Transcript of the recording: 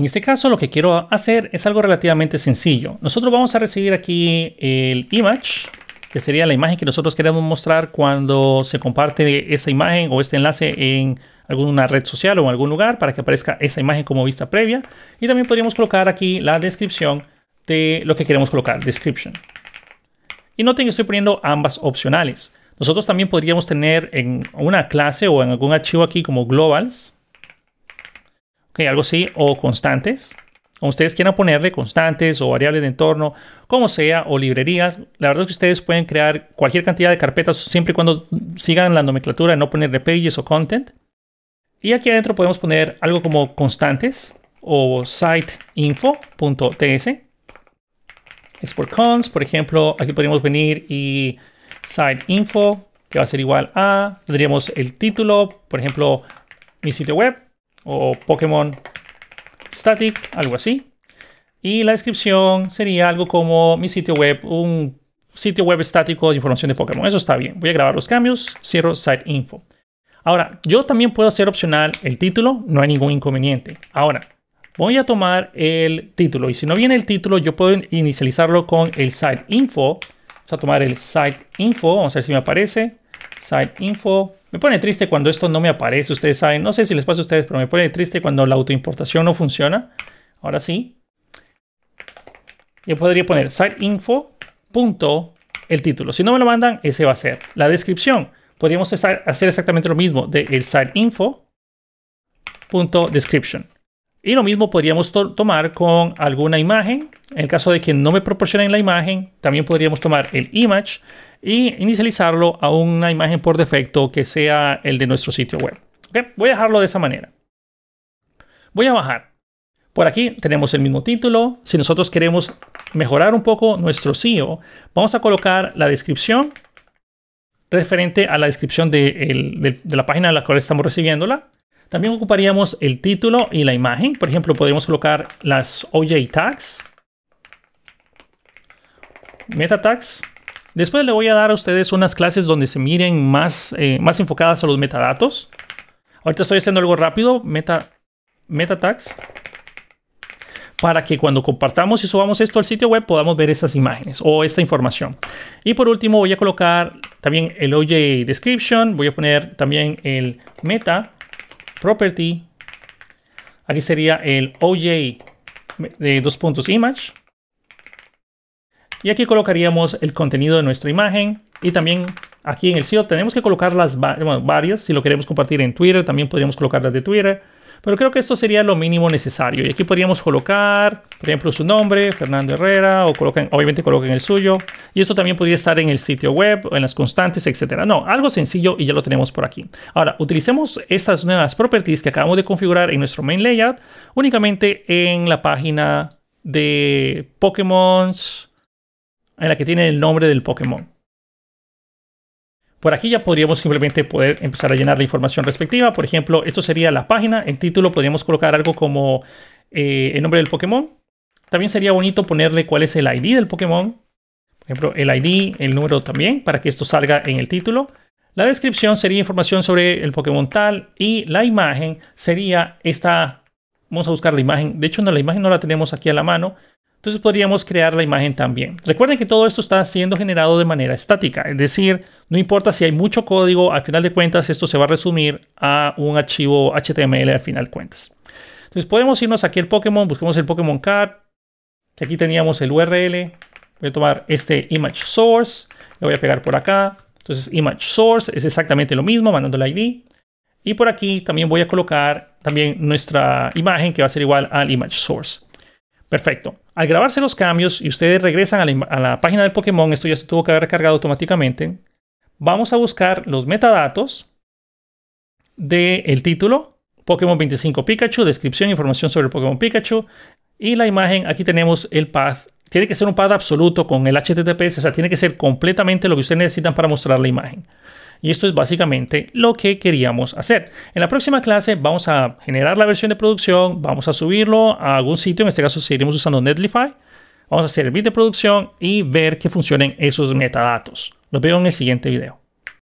En este caso lo que quiero hacer es algo relativamente sencillo. Nosotros vamos a recibir aquí el image, que sería la imagen que nosotros queremos mostrar cuando se comparte esta imagen o este enlace en alguna red social o en algún lugar para que aparezca esa imagen como vista previa. Y también podríamos colocar aquí la descripción de lo que queremos colocar, description. Y noten que estoy poniendo ambas opcionales. Nosotros también podríamos tener en una clase o en algún archivo aquí como globals, algo así, o constantes, o ustedes quieran ponerle constantes o variables de entorno, como sea, o librerías. La verdad es que ustedes pueden crear cualquier cantidad de carpetas siempre y cuando sigan la nomenclatura de no ponerle pages o content. Y aquí adentro podemos poner algo como constantes o siteinfo.ts. Export cons, por ejemplo, aquí podríamos venir y siteinfo, que va a ser igual a, tendríamos el título, por ejemplo, mi sitio web, o Pokémon Static, algo así. Y la descripción sería algo como mi sitio web, un sitio web estático de información de Pokémon. Eso está bien. Voy a grabar los cambios, cierro Site Info. Ahora, yo también puedo hacer opcional el título, no hay ningún inconveniente. Ahora, voy a tomar el título y si no viene el título, yo puedo inicializarlo con el Site Info. Vamos a tomar el Site Info, vamos a ver si me aparece. Site Info, me pone triste cuando esto no me aparece, ustedes saben, no sé si les pasa a ustedes, pero me pone triste cuando la autoimportación no funciona. Ahora sí. Yo podría poner siteinfo.el El título. Si no me lo mandan, ese va a ser. La descripción. Podríamos hacer exactamente lo mismo de el siteinfo. description. Y lo mismo podríamos tomar con alguna imagen en el caso de que no me proporcionen la imagen, también podríamos tomar el image y inicializarlo a una imagen por defecto que sea el de nuestro sitio web. Voy a dejarlo de esa manera. Voy a bajar. Por aquí tenemos el mismo título. Si nosotros queremos mejorar un poco nuestro SEO, vamos a colocar la descripción referente a la descripción de, la página a la cual estamos recibiéndola. También ocuparíamos el título y la imagen. Por ejemplo, podríamos colocar las OJ tags meta tags. Después le voy a dar a ustedes unas clases donde se miren más, eh, más enfocadas a los metadatos. Ahorita estoy haciendo algo rápido, meta, meta tags, para que cuando compartamos y subamos esto al sitio web podamos ver esas imágenes o esta información. Y por último voy a colocar también el OJ description, voy a poner también el meta property. Aquí sería el OJ de dos puntos image. Y aquí colocaríamos el contenido de nuestra imagen y también aquí en el sitio tenemos que colocar las varias. Si lo queremos compartir en Twitter, también podríamos colocar las de Twitter. Pero creo que esto sería lo mínimo necesario. Y aquí podríamos colocar, por ejemplo, su nombre, Fernando Herrera, o obviamente coloquen el suyo. Y esto también podría estar en el sitio web, en las constantes, etc. No, algo sencillo y ya lo tenemos por aquí. Ahora, utilicemos estas nuevas properties que acabamos de configurar en nuestro main layout únicamente en la página de Pokémon en la que tiene el nombre del Pokémon. Por aquí ya podríamos simplemente poder empezar a llenar la información respectiva. Por ejemplo, esto sería la página. En título podríamos colocar algo como eh, el nombre del Pokémon. También sería bonito ponerle cuál es el ID del Pokémon. Por ejemplo, el ID, el número también, para que esto salga en el título. La descripción sería información sobre el Pokémon tal y la imagen sería esta. Vamos a buscar la imagen. De hecho, la imagen no la tenemos aquí a la mano. Entonces podríamos crear la imagen también. Recuerden que todo esto está siendo generado de manera estática, es decir, no importa si hay mucho código, al final de cuentas esto se va a resumir a un archivo HTML al final de cuentas. Entonces podemos irnos aquí al Pokémon, busquemos el Pokémon Card. Aquí teníamos el URL. Voy a tomar este image source, lo voy a pegar por acá. Entonces image source es exactamente lo mismo, mandando el ID. Y por aquí también voy a colocar también nuestra imagen que va a ser igual al image source. Perfecto. Al grabarse los cambios y ustedes regresan a la, página del Pokémon, esto ya se tuvo que haber cargado automáticamente, vamos a buscar los metadatos del título, Pokémon 25 Pikachu, descripción, información sobre el Pokémon Pikachu y la imagen. Aquí tenemos el path. Tiene que ser un path absoluto con el HTTPS, o sea, tiene que ser completamente lo que ustedes necesitan para mostrar la imagen. Y esto es básicamente lo que queríamos hacer. En la próxima clase vamos a generar la versión de producción, vamos a subirlo a algún sitio, en este caso seguiremos usando Netlify. Vamos a hacer el bit de producción y ver que funcionen esos metadatos. Los veo en el siguiente video.